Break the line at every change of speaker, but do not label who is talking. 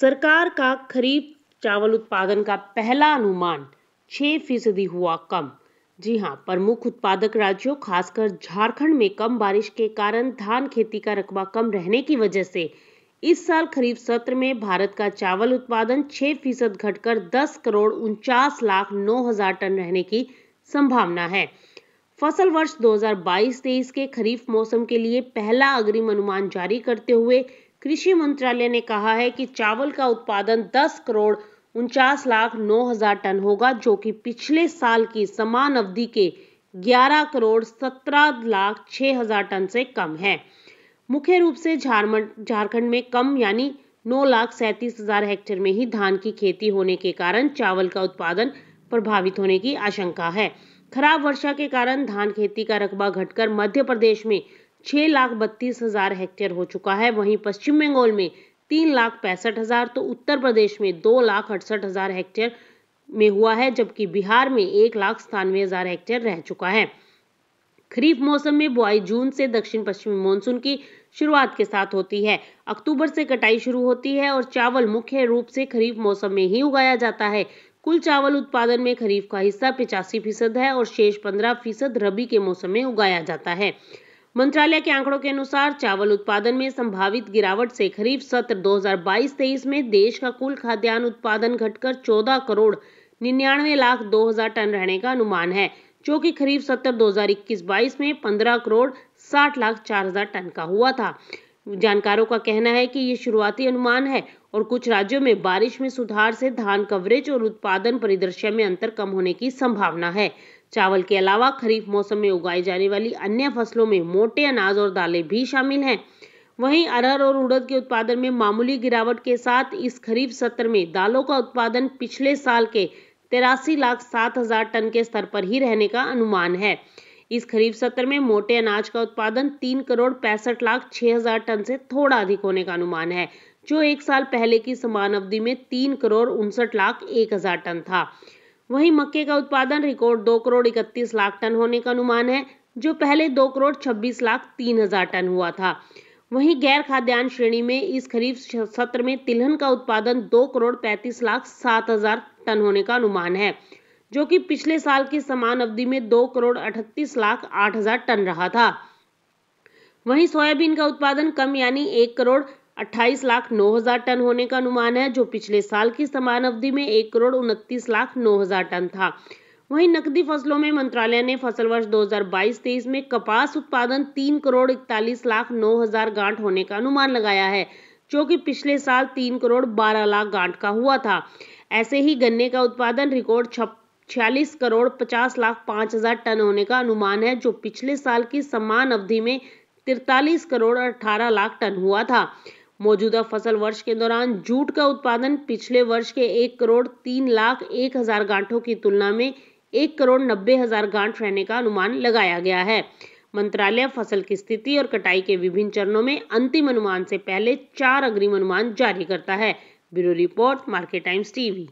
सरकार का खरीफ चावल उत्पादन का पहला अनुमान 6 फीसदी हुआ कम जी हाँ प्रमुख उत्पादक राज्यों खासकर झारखंड में कम बारिश के कारण धान खेती का रकबा कम रहने की वजह से इस साल खरीफ सत्र में भारत का चावल उत्पादन 6 फीसद घटकर 10 करोड़ उनचास लाख नौ हजार टन रहने की संभावना है फसल वर्ष 2022-23 के खरीफ मौसम के लिए पहला अग्रिम अनुमान जारी करते हुए कृषि मंत्रालय ने कहा है कि चावल का उत्पादन 10 करोड़ उनचास लाख नौ हजार टन होगा जो कि पिछले साल की समान अवधि के 11 करोड़ 17 लाख छः हजार टन से कम है मुख्य रूप से झारखंड में कम यानी नौ लाख सैंतीस हजार हेक्टेयर में ही धान की खेती होने के कारण चावल का उत्पादन प्रभावित होने की आशंका है खराब वर्षा के कारण धान खेती का रकबा घटकर मध्य प्रदेश में छः लाख बत्तीस हज़ार हेक्टेयर हो चुका है वहीं पश्चिम बंगाल में तीन लाख पैंसठ हज़ार तो उत्तर प्रदेश में दो लाख अड़सठ हज़ार हेक्टेयर में हुआ है जबकि बिहार में एक लाख सतानवे हज़ार हेक्टेयर रह चुका है खरीफ मौसम में बुआई जून से दक्षिण पश्चिमी मानसून की शुरुआत के साथ होती है अक्टूबर से कटाई शुरू होती है और चावल मुख्य रूप से खरीफ मौसम में ही उगाया जाता है कुल चावल उत्पादन में खरीफ का हिस्सा पिचासी फीसद है और शेष पंद्रह फीसद रबी के मौसम में उगाया जाता है मंत्रालय के आंकड़ों के अनुसार चावल उत्पादन में संभावित गिरावट से खरीफ सत्र 2022-23 में देश का कुल खाद्यान्न उत्पादन घटकर 14 करोड़ निन्यानवे लाख 2000 टन रहने का अनुमान है जो कि खरीफ सत्र 2021-22 में 15 करोड़ 60 लाख 4000 टन का हुआ था जानकारों का कहना है कि ये शुरुआती अनुमान है और कुछ राज्यों में बारिश में सुधार से धान कवरेज और उत्पादन परिदृश्य में अंतर कम होने की संभावना है चावल के अलावा खरीफ मौसम में उगाई जाने वाली अन्य फसलों में मोटे अनाज और दालें भी शामिल हैं वहीं अरहर और उड़द के उत्पादन में मामूली गिरावट के साथ इस खरीफ सत्र में दालों का उत्पादन पिछले साल के तिरासी लाख सात हजार टन के स्तर पर ही रहने का अनुमान है इस खरीफ सत्र में मोटे अनाज का उत्पादन तीन करोड़ पैंसठ लाख छह हजार टन से थोड़ा अधिक होने का अनुमान है जो एक साल पहले की समान अवधि में तीन करोड़ उनसठ लाख एक हजार टन था वहीं मक्के का उत्पादन रिकॉर्ड दो करोड़ इकतीस लाख टन होने का अनुमान है जो पहले दो करोड़ छब्बीस लाख तीन हजार टन हुआ था वहीं गैर खाद्यान्न श्रेणी में इस खरीफ सत्र में तिलहन का उत्पादन दो करोड़ पैंतीस लाख सात हजार टन होने का अनुमान है जो कि पिछले साल की समान अवधि में दो करोड़ अठतीस लाख आठ हजार टन रहा था वहीं सोयाबीन का उत्पादन कम यानी एक करोड़ अट्ठाईस लाख नौ हजार टन होने का अनुमान है जो पिछले साल की समान अवधि में एक करोड़ उनतीस लाख नौ हजार टन था वहीं नकदी फसलों में मंत्रालय ने फसल वर्ष 2022-23 में कपास उत्पादन तीन करोड़ इकतालीस लाख नौ हजार गांठ होने का अनुमान लगाया है जो कि पिछले साल तीन करोड़ बारह लाख गांठ का हुआ था ऐसे ही गन्ने का उत्पादन रिकॉर्ड छप छियालीस करोड़ पचास लाख पाँच हजार टन होने का अनुमान है जो पिछले साल की समान अवधि में तिरतालीस करोड़ अठारह लाख टन हुआ था मौजूदा फसल वर्ष के दौरान जूट का उत्पादन पिछले वर्ष के एक करोड़ तीन लाख एक हजार गांठों की तुलना में एक करोड़ नब्बे हजार गांठ रहने का अनुमान लगाया गया है मंत्रालय फसल की स्थिति और कटाई के विभिन्न चरणों में अंतिम अनुमान से पहले चार अग्रिम अनुमान जारी करता है bureau report Market Times TV